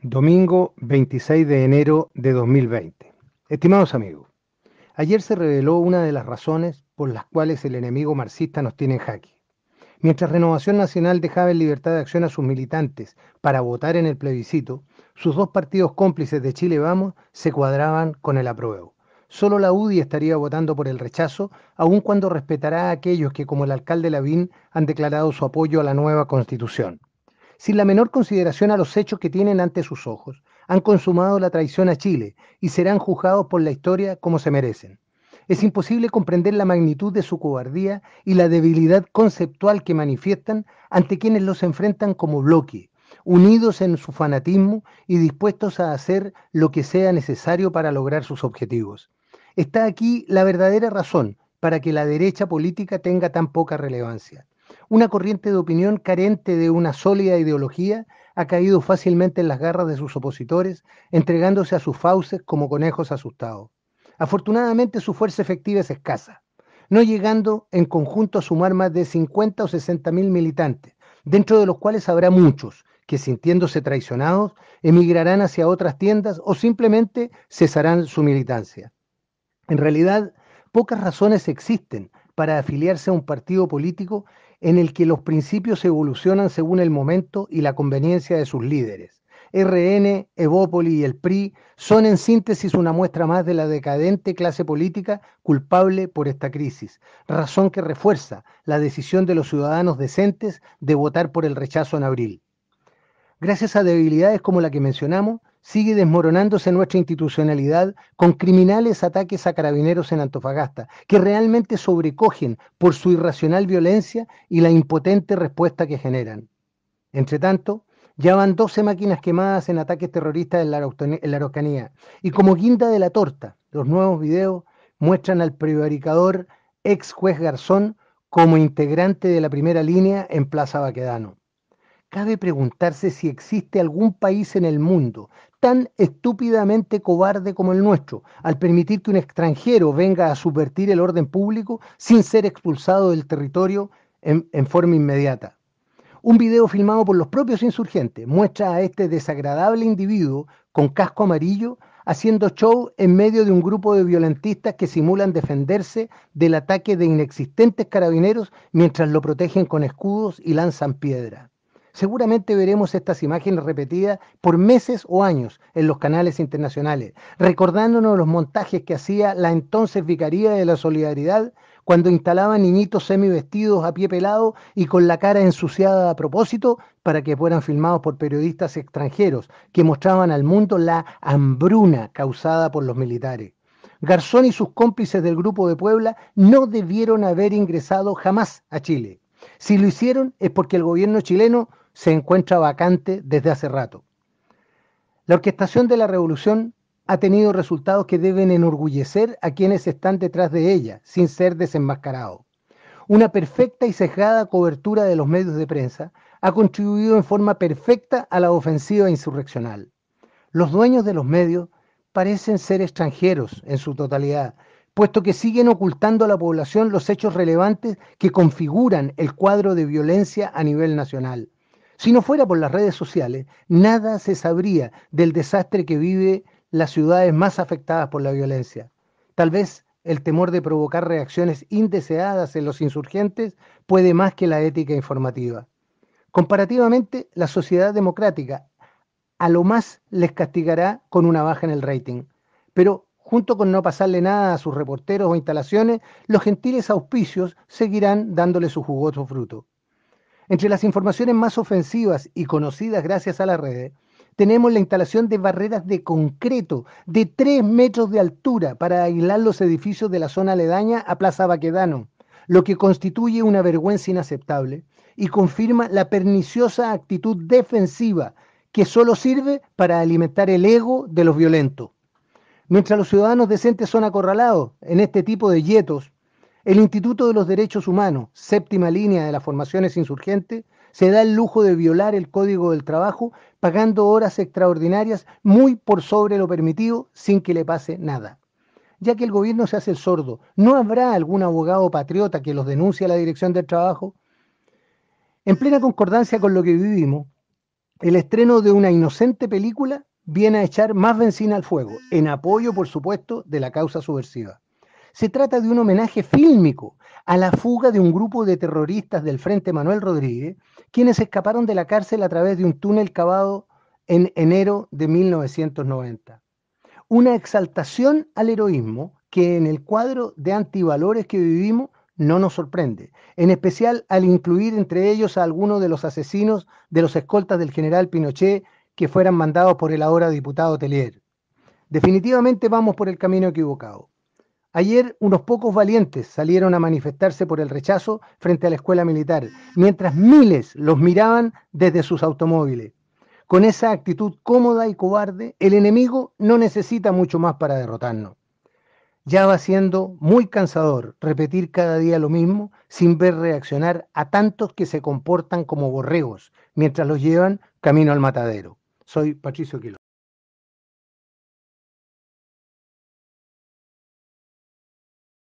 Domingo 26 de enero de 2020. Estimados amigos, ayer se reveló una de las razones por las cuales el enemigo marxista nos tiene en jaque. Mientras Renovación Nacional dejaba en libertad de acción a sus militantes para votar en el plebiscito, sus dos partidos cómplices de Chile Vamos se cuadraban con el apruebo. Solo la UDI estaría votando por el rechazo, aun cuando respetará a aquellos que, como el alcalde Lavín, han declarado su apoyo a la nueva constitución sin la menor consideración a los hechos que tienen ante sus ojos. Han consumado la traición a Chile y serán juzgados por la historia como se merecen. Es imposible comprender la magnitud de su cobardía y la debilidad conceptual que manifiestan ante quienes los enfrentan como bloque, unidos en su fanatismo y dispuestos a hacer lo que sea necesario para lograr sus objetivos. Está aquí la verdadera razón para que la derecha política tenga tan poca relevancia. Una corriente de opinión carente de una sólida ideología ha caído fácilmente en las garras de sus opositores, entregándose a sus fauces como conejos asustados. Afortunadamente su fuerza efectiva es escasa, no llegando en conjunto a sumar más de 50 o 60 mil militantes, dentro de los cuales habrá muchos que sintiéndose traicionados emigrarán hacia otras tiendas o simplemente cesarán su militancia. En realidad, pocas razones existen para afiliarse a un partido político en el que los principios evolucionan según el momento y la conveniencia de sus líderes. RN, Evópoli y el PRI son en síntesis una muestra más de la decadente clase política culpable por esta crisis, razón que refuerza la decisión de los ciudadanos decentes de votar por el rechazo en abril. Gracias a debilidades como la que mencionamos, sigue desmoronándose nuestra institucionalidad con criminales ataques a carabineros en Antofagasta, que realmente sobrecogen por su irracional violencia y la impotente respuesta que generan. Entre tanto, ya van 12 máquinas quemadas en ataques terroristas en la, Araucanía. Y como guinda de la torta, los nuevos videos muestran al prevaricador ex juez Garzón como integrante de la primera línea en Plaza Baquedano cabe preguntarse si existe algún país en el mundo tan estúpidamente cobarde como el nuestro, al permitir que un extranjero venga a subvertir el orden público sin ser expulsado del territorio en, forma inmediata. Un video filmado por los propios insurgentes muestra a este desagradable individuo con casco amarillo haciendo show en medio de un grupo de violentistas que simulan defenderse del ataque de inexistentes carabineros mientras lo protegen con escudos y lanzan piedra. Seguramente veremos estas imágenes repetidas por meses o años en los canales internacionales, recordándonos los montajes que hacía la entonces Vicaría de la Solidaridad cuando instalaba niñitos semivestidos a pie pelado y con la cara ensuciada a propósito para que fueran filmados por periodistas extranjeros que mostraban al mundo la hambruna causada por los militares. Garzón y sus cómplices del Grupo de Puebla no debieron haber ingresado jamás a Chile. Si lo hicieron es porque el gobierno chileno se encuentra vacante desde hace rato. La orquestación de la revolución ha tenido resultados que deben enorgullecer a quienes están detrás de ella, sin ser desenmascarados. Una perfecta y sesgada cobertura de los medios de prensa ha contribuido en forma perfecta a la ofensiva insurreccional. Los dueños de los medios parecen ser extranjeros en su totalidad, puesto que siguen ocultando a la población los hechos relevantes que configuran el cuadro de violencia a nivel nacional. Si no fuera por las redes sociales, nada se sabría del desastre que vive las ciudades más afectadas por la violencia. Tal vez el temor de provocar reacciones indeseadas en los insurgentes puede más que la ética informativa. Comparativamente, la sociedad democrática a lo más les castigará con una baja en el rating. Pero junto con no pasarle nada a sus reporteros o instalaciones, los gentiles auspicios seguirán dándole su jugoso fruto. Entre las informaciones más ofensivas y conocidas gracias a las redes, tenemos la instalación de barreras de concreto de 3 metros de altura para aislar los edificios de la zona aledaña a Plaza Baquedano, lo que constituye una vergüenza inaceptable y confirma la perniciosa actitud defensiva que solo sirve para alimentar el ego de los violentos. Mientras los ciudadanos decentes son acorralados en este tipo de yetos, el Instituto de los Derechos Humanos, séptima línea de las formaciones insurgentes, se da el lujo de violar el Código del Trabajo pagando horas extraordinarias muy por sobre lo permitido sin que le pase nada. Ya que el gobierno se hace el sordo, ¿no habrá algún abogado patriota que los denuncie a la Dirección del Trabajo? En plena concordancia con lo que vivimos, el estreno de una inocente película viene a echar más benzina al fuego, en apoyo, por supuesto, de la causa subversiva. Se trata de un homenaje fílmico a la fuga de un grupo de terroristas del Frente Manuel Rodríguez, quienes escaparon de la cárcel a través de un túnel cavado en enero de 1990. Una exaltación al heroísmo que en el cuadro de antivalores que vivimos no nos sorprende, en especial al incluir entre ellos a algunos de los asesinos de los escoltas del general Pinochet que fueran mandados por el ahora diputado Telier. Definitivamente vamos por el camino equivocado. Ayer unos pocos valientes salieron a manifestarse por el rechazo frente a la escuela militar, mientras miles los miraban desde sus automóviles. Con esa actitud cómoda y cobarde, el enemigo no necesita mucho más para derrotarnos. Ya va siendo muy cansador repetir cada día lo mismo sin ver reaccionar a tantos que se comportan como borregos mientras los llevan camino al matadero. Soy Patricio Quilo.